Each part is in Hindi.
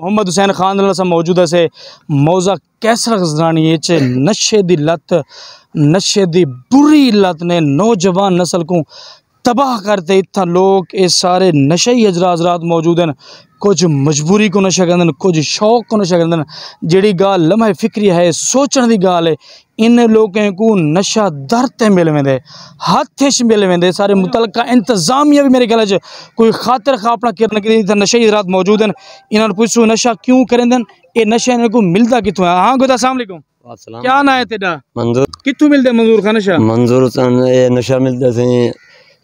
मोहम्मद हुसैन खान असा मौजूदा से मौजा कैसर गजरानी नशे की लत नशे की बुरी लत ने नौजवान नस्ल को तबाह करते इतना लोग ये सारे नशे ही अजरा हजरात मौजूद हैं कुछ मजबूरी को नशा करते हैं कुछ शौक को नशा करते हैं जी गाल लम्हे फिक्री है सोचने की गाल है इन लोगों को नशा दर ते मिल वेंदे से मिल वेंदे सारे मुतल इंतजामिया भी मेरे ख्याल से कोई खातर खा अपना किरण कर नशे ही हजरात मौजूद हैं इन्होंने पूछो नशा क्यों करें दिन ये नशा इन्होंने को मिलता कितों है हाँ गोदा असलम क्या ना है तेरा मंजूर कितों मिलते मंजूर खान नशा मंजूर नशा मिलता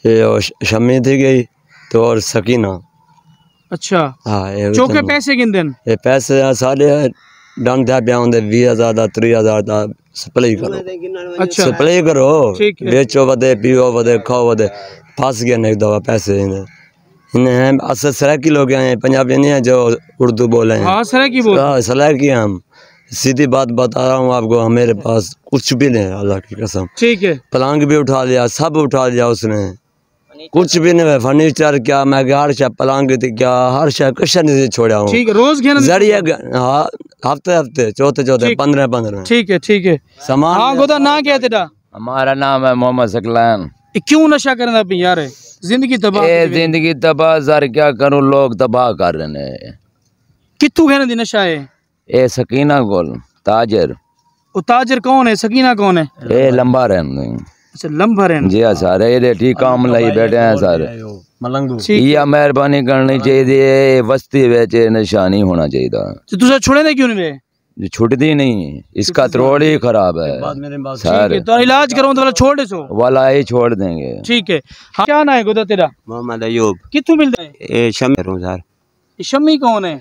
ये शमी थी गई तो और सकीना अच्छा हाँ ये चौके पैसे किन दिन ये पैसे सारे डन था पिया होंगे वी हज़ार था त्री हज़ार था सप्लाई करो अच्छा सप्लाई करो बेचो वधे पियो वधे खाओ वधे फंस गया एक दवा पैसे इन्हें इन्हें असर सराकी लोग हैं पंजाबी नहीं है जो उर्दू बोले हैं हाँ सराकी बोल हाँ सराकी हम सीधी बात बता रहा हूँ आपको मेरे पास कुछ भी नहीं अल्लाह की कसम ठीक है पलंग भी उठा लिया सब उठा लिया उसने कुछ भी नहीं है फर्नीचर क्या मैं हर शायद पलंग क्या हर शायद कुछ नहीं छोड़ा हूँ रोज जरिए हाँ हफ्ते हफ्ते चौथे चौथे पंद्रह पंद्रह ठीक है ठीक है सामान हाँ, ना क्या तेरा हमारा नाम है मोहम्मद सकलान क्यों नशा करना भी यार जिंदगी तबाह जिंदगी तबाह सर क्या करूँ लोग तबाह कर रहे हैं कितु कहने दी नशा है ए सकीना गोल ताजर वो ताजर कौन है सकीना कौन है ए लंबा रहने अच्छा लंबर है जी हाँ, सर ये ठीक काम लाई बैठे हैं तो सर ये मेहरबानी करनी चाहिए वस्ती बेच निशानी होना चाहिए तो तुझे छोड़े क्यों नहीं छुटती नहीं इसका त्रोड़ ही खराब है सर तो इलाज करो तो छोड़ सो वाला ही छोड़ देंगे ठीक है हाँ। क्या ना है तेरा मोहम्मद अयूब कितू मिलता है शमी कौन है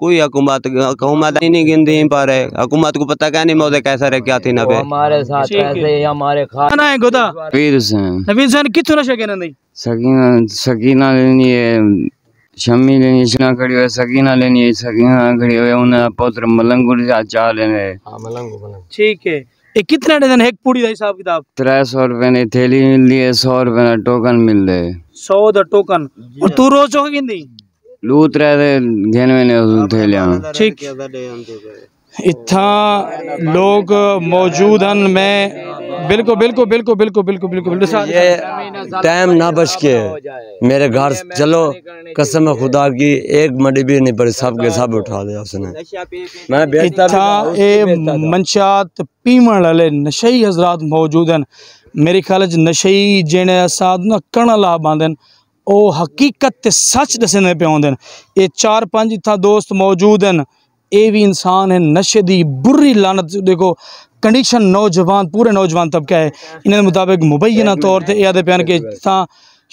कोई हकूमत हकूमत ही नहीं गिनती यहीं पा रहे हकूमत को पता क्या नहीं मोदे कैसा रहे क्या थी ना हमारे साथ ऐसे ही हमारे खाना है गोदा नबीर हुसैन नबीर हुसैन किस तरह शकीना नहीं सकीना सकीना लेनी है शम्मी लेनी है शना खड़ी है सकीना लेनी है सकीना खड़ी है उन्हें पुत्र मलंगू चाह लेने हाँ, ठीक है ये कितने डजन एक पूरी दा हिसाब किताब त्रै सौ रुपए ने थैली मिल मिलती है सौ रुपए ना टोकन मिल रहे सौ दा टोकन और तू रोज होगी नहीं लूत रहे थे घेन में थे में ठीक इतना लोग मौजूद हैं मैं बिल्कुल बिल्कुल बिल्कुल बिल्कुल बिल्कुल बिल्कुल ये टाइम ना बच के मेरे घर चलो कसम खुदा की एक मंडी भी नहीं पड़ी सब के सब उठा लिया उसने मैं इतना ये मंशात पीवण वाले ही हजरात मौजूद हैं मेरे ख्याल नशे ही जेने साधना कण ला बांधन ਉਹ ਹਕੀਕਤ ਤੇ ਸੱਚ ਦੱਸਣੇ ਪਿਆਉਂਦੇ ਨੇ ਇਹ ਚਾਰ ਪੰਜ ਇਥਾ ਦੋਸਤ ਮੌਜੂਦ ਹਨ ਇਹ ਵੀ ਇਨਸਾਨ ਹੈ ਨਸ਼ੇ ਦੀ ਬੁਰੀ ਲਾਨਤ ਦੇਖੋ ਕੰਡੀਸ਼ਨ ਨੌਜਵਾਨ ਪੂਰੇ ਨੌਜਵਾਨ ਤਬਕਾ ਹੈ ਇਹਨਾਂ ਦੇ ਮੁਤਾਬਕ ਮੁਬੈਨਾ ਤੌਰ ਤੇ ਇਹ ਆਦੇ ਪਿਆਨ ਕਿ ਤਾਂ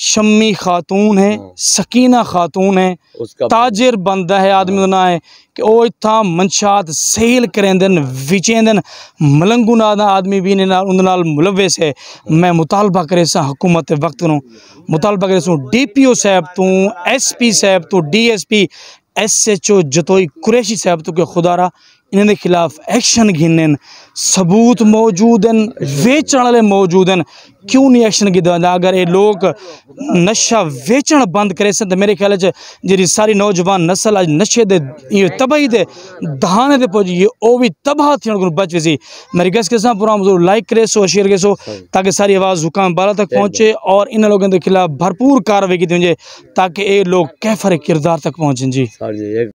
शम्मी खातून है हाँ। सकीना खातून है ताजिर बंदा है आदमी हाँ। ना है कि वह इतना मनशात सेल करेंदन विचेंदन मलंगू ना आदमी भी उन मुलविस है हाँ। मैं मुतालबा करे सा हुकूमत वक्त नो मुतालबा करे सू डी पी ओ साहब तू एस पी साहब तू D S P S H O Jatoi Qureshi साहब तो के खुदारा इन्हों के खिलाफ एक्शन घिनन सबूत मौजूद हैं वेचण वाले मौजूद हैं क्यों नहीं एक्शन कीता अगर ये लोग नशा वेचण बंद करे सन तो मेरे ख्याल जी सारी नौजवान नस्ल अज नशे दे तबाही दे दहाने ते पहुंची ये वो भी तबाह थी बच वेसी मेरी गस के साथ जरूर लाइक करे सो शेयर करे सो ताकि सारी आवाज़ हुकाम बाला तक पहुँचे और इन लोगों के खिलाफ भरपूर कार्रवाई की वजे ताकि ये लोग कैफर किरदार तक पहुँचें जी